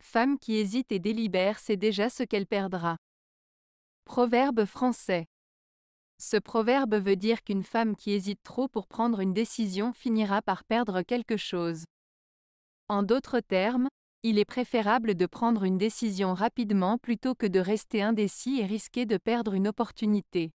Femme qui hésite et délibère c'est déjà ce qu'elle perdra. Proverbe français. Ce proverbe veut dire qu'une femme qui hésite trop pour prendre une décision finira par perdre quelque chose. En d'autres termes, il est préférable de prendre une décision rapidement plutôt que de rester indécis et risquer de perdre une opportunité.